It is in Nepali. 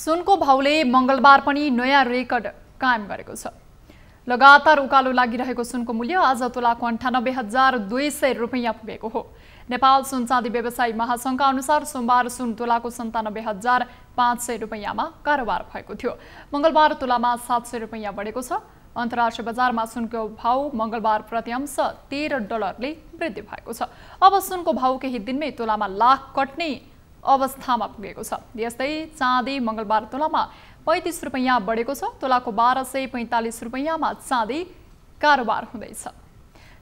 सुनको भाउले मङ्गलबार पनि नयाँ रेकर्ड कायम गरेको छ लगातार उकालो लागिरहेको सुनको मूल्य आज तोलाको अन्ठानब्बे हजार दुई सय रुपियाँ पुगेको हो नेपाल सुन चाँदी व्यवसायी महासङ्घका अनुसार सोमबार सुन तोलाको सन्तानब्बे हजार पाँच सय रुपियाँमा कारोबार भएको थियो मङ्गलबार तोलामा सात सय रुपियाँ बढेको छ अन्तर्राष्ट्रिय बजारमा सुनको भाउ मङ्गलबार प्रतिअंश तेह्र डलरले वृद्धि भएको छ अब सुनको भाउ केही दिनमै तोलामा लाख कट्ने अवस्थामा पुगेको छ यस्तै चाँदी मङ्गलबार तोलामा पैँतिस रुपैयाँ बढेको छ तोलाको बाह्र सय पैँतालिस रुपियाँमा चाँदी कारोबार हुँदैछ